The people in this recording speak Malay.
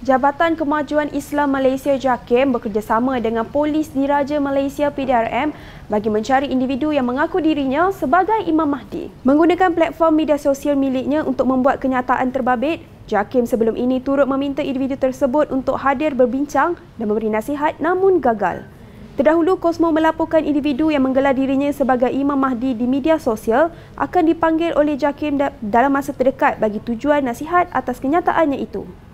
Jabatan Kemajuan Islam Malaysia JAKIM bekerjasama dengan Polis Diraja Malaysia PDRM bagi mencari individu yang mengaku dirinya sebagai Imam Mahdi. Menggunakan platform media sosial miliknya untuk membuat kenyataan terbabit, JAKIM sebelum ini turut meminta individu tersebut untuk hadir berbincang dan memberi nasihat namun gagal. Terdahulu, Kosmo melaporkan individu yang menggelar dirinya sebagai Imam Mahdi di media sosial akan dipanggil oleh JAKIM dalam masa terdekat bagi tujuan nasihat atas kenyataannya itu.